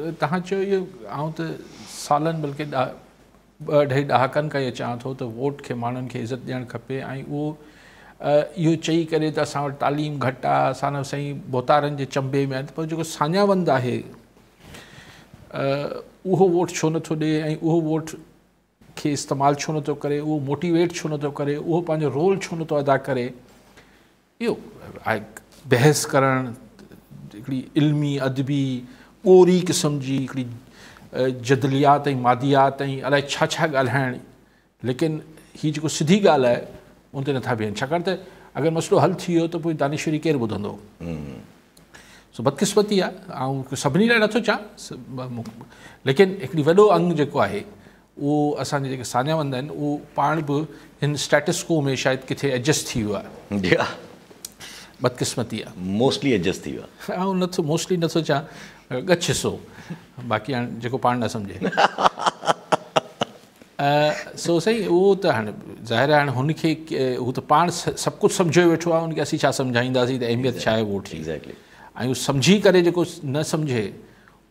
तु तो चयो इहो तो बल्कि ॿ अढाई ॾहाकनि खां इहो चवां थो तो वोट के माण्हुनि के इज्जत ॾियणु खपे ऐं उहो इहो चई करे तालीम घटि आहे असां न साईं चंबे में आहिनि पर जेको सान्यावंद आहे उहो वोट छो नथो ॾिए ऐं वोट के इस्तेमाल छो नो करे मोटिवेट छो नो करे रोल छो नो अदा करे बहस करणु इल्मी अदबी पूरी क़िस्म की जदलियात मादियात ऐं अलाए छा छा ॻाल्हाइण लेकिन हीअ जेको सिधी ॻाल्हि आहे उन ते नथा बीहनि छाकाणि त हल थी वियो दानिश्वरी केरु ॿुधंदो हम्म। सो बदकिस्मती आहे सभी सभिनी लाइ नथो लेकिन एक वो अंग जेको आहे उहो असांजे जेके सान्यावंद आहिनि उहो पाण बि हिन स्टेटस्को में शायद किथे एडजस्ट थी वियो आहे बदकिस्मती मोस्टली एडजस्ट थी मोस्टली नथो चाह गच्छ गच्छसो बाक़ी हाणे जेको पाण न समझे सो सही उहो त हाणे ज़ाहिर आहे हाणे हुनखे हू त पाण सभु वेठो आहे हुनखे असीं छा अहमियत छा वोट उहो ठीक ऐं उहो सम्झी करे जेको न सम्झे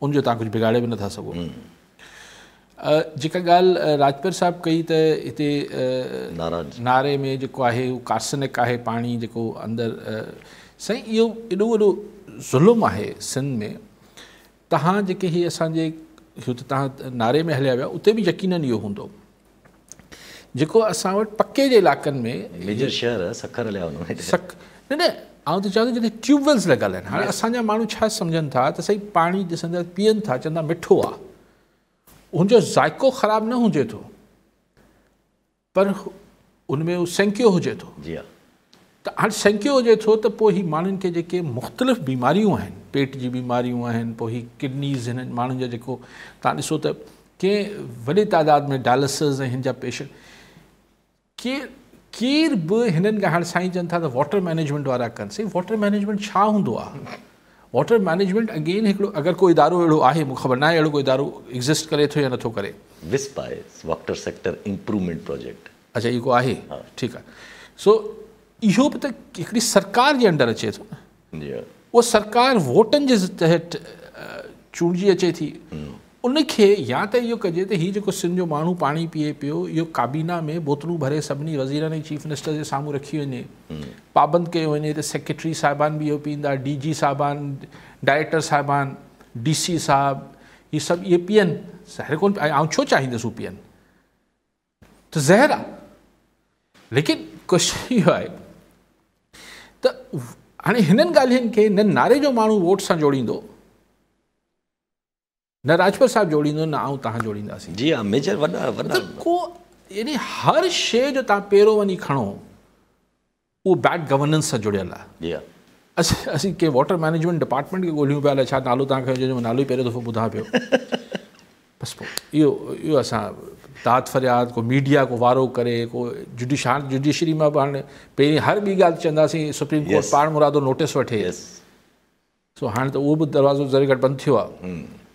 उनजो तव्हां कुझु बिगाड़े बि नथा सघो हम्म। जेका ॻाल्हि राजपर साहब कई त हिते नारे में जो है कार्सनिक आहे पानी जो अंदर सही यो एडो वो ज़ुल्म है सिंध में तव्हां जेके हीअ असांजे हिते तव्हां नारे में हलिया विया उते बि यकीननि इहो हूंदो जेको असां वटि पके जे इलाइक़नि में सखु न न आउं त चवां थो जॾहिं ट्यूबवेल्स लॻल आहिनि हाणे असांजा माण्हू छा सम्झनि था त सही पाणी ॾिसंदा पीअनि था चवंदा मिठो आहे हुनजो ज़ाइको ख़राबु न हुजे थो पर उन में उहो सेंकियो हुजे थो जी हा त हाणे सेंकियो हुजे थो त पोइ ही माण्हुनि खे जेके मुख़्तलिफ़ बीमारियूं आहिनि पेट जी बीमारियूं आहिनि पोइ हीअ किडनीज़ हिननि माण्हुनि जो जेको तव्हां ॾिसो त कंहिं वॾी तादाद में डायलिसिस ऐं हिन जा पेशेंट केरु केर बि हिननि खां हाणे साईं चवनि था त वाटर मैनेजमेंट वारा कनि साईं वाटर मैनेजमेंट छा हूंदो आहे वाटर मैनेजमेंट अगेन हिकिड़ो अगरि को इदारो अहिड़ो आहे मूंखे ख़बर न आहे अहिड़ो को इदारो एग्ज़िस्ट करे थो या नथो करे विस्प सेक्टर इम्प्रूवमेंट प्रोजेक्ट अच्छा इहो आहे ठीकु आहे सो इहो बि त हिकिड़ी सरकार जे अंडर अचे थो न वो सरकार वोटन जे तहत चूंडिजी अचे थी हम्म। उनखे या त इहो कजे त सिंध जो माण्हू पाणी पीए पियो काबीना में बोतलू भरे सभी वजीर ऐं चीफ मिनिस्टर के सामू रखी वे हम्म। पाबंद कयो वञे सेक्रेटरी साहबान भी इहो पींदा डी जी साहिबान डायरेक्टर साहबान डी सी साहिबु इहे सभु इहे पीअनि हर छो चाहींदुसि हू पीअनि त ज़हर आहे लेकिन क्वेश्चन इहो आहे हाँ हिननि ॻाल्हियुनि खे न नारे जो मू वोट सां जोड़ी न राजपत साहब जोड़ी न आऊं तव्हां जोड़ींदासीं जी हा मेजर वॾा वॾा को यानी हर शे जो तव्हां पहिरों वञी खणो उहो बैड गवर्नेंस से जुड़ियल आहे जी हा असीं मैनेजमेंट डिपार्टमेंट खे ॻोल्हियूं पिया अलाए नालो तव्हांखे नालो ई पहिरियों दफ़ो ॿुधां पियो बसि पोइ इहो इहो असां दात फरियाद को मीडिया को वारो करे को जुडिश हाणे जुडिशरी मां बि हाणे पहिरीं हर ॿी ॻाल्हि चवंदासीं सुप्रीम कोर्ट पाण मुरादो नोटिस वठे सो हाणे त उहो बि दरवाज़ो ज़रे घटि बंदि थियो आहे